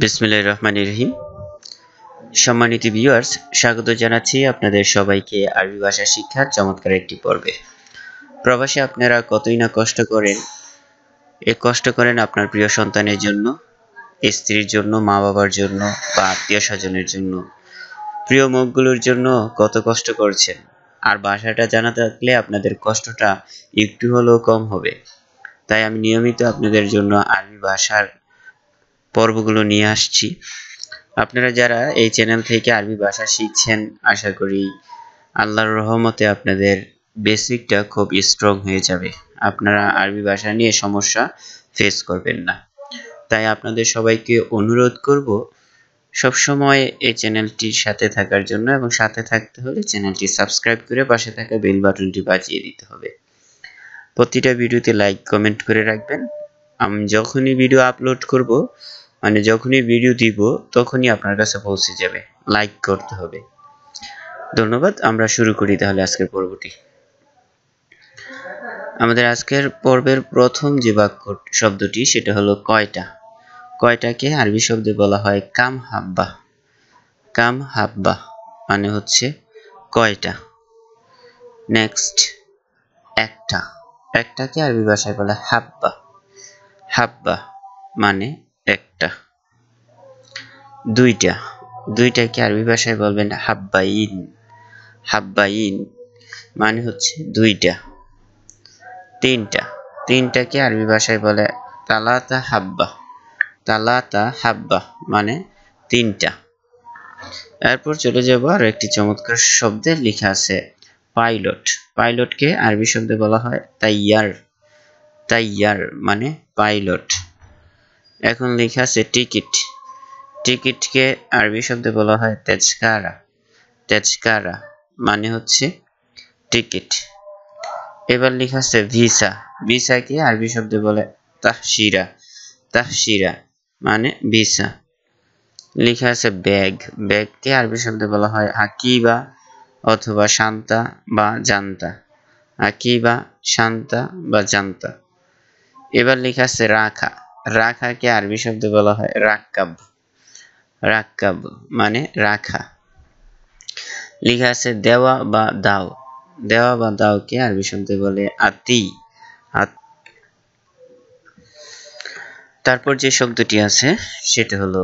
বিসমিল্লাহ রহমান রহিম সম্মানিত ভিউয়ার্স স্বাগত জানাচ্ছি আপনাদের সবাইকে আরবি ভাষা শিক্ষার চমৎকার একটি পর্বে প্রবাসে আপনারা কতই না কষ্ট করেন এ কষ্ট করেন আপনার প্রিয় সন্তানের জন্য স্ত্রীর জন্য মা বাবার জন্য বা আত্মীয় স্বজনের জন্য প্রিয় মুখগুলোর জন্য কত কষ্ট করছেন আর ভাষাটা জানা থাকলে আপনাদের কষ্টটা একটু হলেও কম হবে তাই আমি নিয়মিত আপনাদের জন্য আরবি ভাষার পর্বগুলো নিয়ে আসছি আপনারা যারা এই চ্যানেল থেকে আরবি ভাষা শিখছেন আশা করি আল্লাহর রহমতে আপনাদের বেসিকটা খুব স্ট্রং হয়ে যাবে আপনারা আরবি ভাষা নিয়ে সমস্যা ফেস করবেন না তাই আপনাদের সবাইকে অনুরোধ করব সবসময় এই চ্যানেলটির সাথে থাকার জন্য এবং সাথে থাকতে হলে চ্যানেলটি সাবস্ক্রাইব করে পাশে থাকা বেল বাটনটি বাজিয়ে দিতে হবে প্রতিটা ভিডিওতে লাইক কমেন্ট করে রাখবেন আমি যখনই ভিডিও আপলোড করব মানে যখনই ভিডিও দিব তখনই আপনার কাছে পৌঁছে যাবে লাইক করতে হবে ধন্যবাদ আমরা শুরু করি তাহলে আজকের পর্বটি আমাদের আজকের পর্বের প্রথম যে বাক্য শব্দটি সেটা হলো কয়টা কয়টাকে আরবি শব্দে বলা হয় কাম হাব্বা কাম হাব্বা মানে হচ্ছে কয়টা নেক্সট একটা একটাকে আরবি ভাষায় বলা হাব্বা হাব্বা মানে একটা দুইটা দুইটাকে আরবি ভাষায় বলবেন হাব্বাইন হাব্বাইন মানে হচ্ছে দুইটা তিনটা তিনটাকে আরবি ভাষায় বলে তালাতা হাব্বা তালাতা হাব্বা মানে তিনটা এরপর চলে যাব আর একটি চমৎকার শব্দে লেখা আছে পাইলট পাইলটকে আরবি শব্দে বলা হয় তাইয়ার তাইয়ার মানে পাইলট এখন লেখা আছে টিকিট টিকিটকে আরবি শব্দে বলা হয় তেজকারা তেজকারা মানে হচ্ছে টিকিট এবার লেখা আছে ভিসা ভিসাকে আরবি শব্দে বলে তাহসিরা তাহসিরা মানে ভিসা লেখা আছে ব্যাগ ব্যাগকে আরবি শব্দে বলা হয় আকিবা অথবা শান্তা বা জান্তা আকিবা শান্তা বা জান্তা এবার লেখা আছে রাখা রাখাকে আরবি শব্দ বলা হয় রাক্কাব রাক্কাব মানে রাখা লেখা আছে দেওয়া বা দাও দেওয়া বা দাওকে আরবি শব্দে বলে আতি তারপর যে শব্দটি আছে সেটা হলো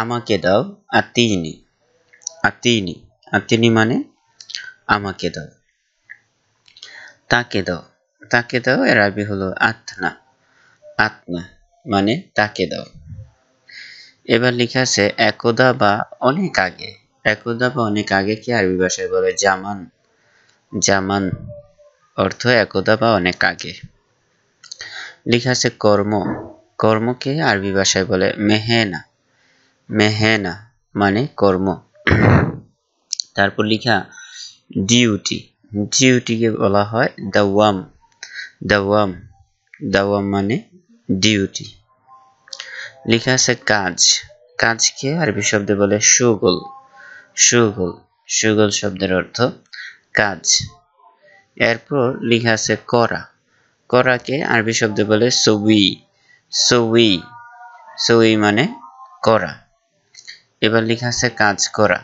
আমাকে দাও আতিনি আতিনি আতিনি মানে আমাকে দাও তাকে দাও তাকে দাও এর আবি হলো আতনা আত্না মানে তাকে দাও এবার লেখা আছে একদা বা অনেক আগে একদা বা অনেক আগে কি আরবি ভাষায় বলে জামান জামান অর্থ একদা বা অনেক আগে লেখা আছে কর্ম কর্মকে আরবি ভাষায় বলে মেহেনা মেহেনা মানে কর্ম তারপর লেখা ডিউটি ডিউটিকে বলা হয় দ্য ওয়াম দাওয়াম দাওয়াম মানে ডিউটি লেখা আছে কাজ কাজকে আরবি শব্দে বলে সুগল সুগল সুগল শব্দের অর্থ কাজ এরপর লেখা আছে করা করাকে আরবি শব্দে বলে সবি সবি সবি মানে করা এবার লেখা আছে কাজ করা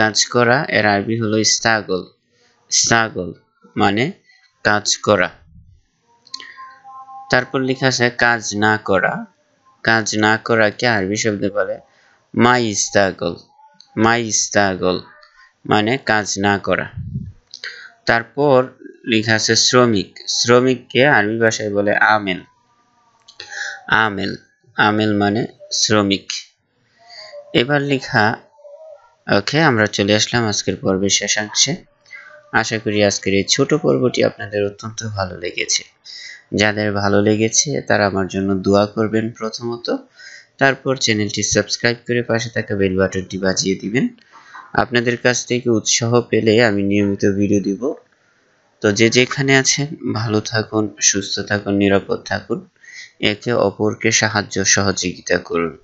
কাজ করা এর আরবি হলো স্তাগল স্তাগল মানে কাজ করা তারপর লেখা আছে কাজ না করা কাজ না করাকে আরবি শব্দে বলে মাই ইস্তাগল মাই ইস্তাগল মানে কাজ না করা তারপর লেখা আছে শ্রমিক শ্রমিককে আরবি ভাষায় বলে আমেল আমেল আমেল মানে শ্রমিক এবার লেখা ওকে আমরা চলে আসলাম আজকের পর্বের শেষাংশে আশা করি আজকের এই ছোট পর্বটি আপনাদের অত্যন্ত ভালো লেগেছে যাদের ভালো লেগেছে তারা আমার জন্য দোয়া করবেন প্রথমত তারপর চ্যানেলটি সাবস্ক্রাইব করে পাশে থাকা বেল বাটনটি বাজিয়ে দিবেন আপনাদের কাছ থেকে উৎসাহ পেলে আমি নিয়মিত ভিডিও দিব তো যে যেখানে আছেন ভালো থাকুন সুস্থ থাকুন নিরাপদ থাকুন একে অপরকে সাহায্য সহযোগিতা করুন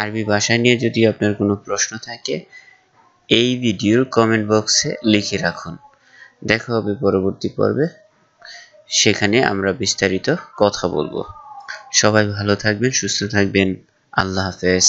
আরবি ভাষা নিয়ে যদি আপনার কোনো প্রশ্ন থাকে এই ভিডিওর কমেন্ট বক্সে লিখে রাখুন দেখা হবে পরবর্তী পর্বে সেখানে আমরা বিস্তারিত কথা বলবো সবাই ভালো থাকবেন সুস্থ থাকবেন আল্লাহ হাফেজ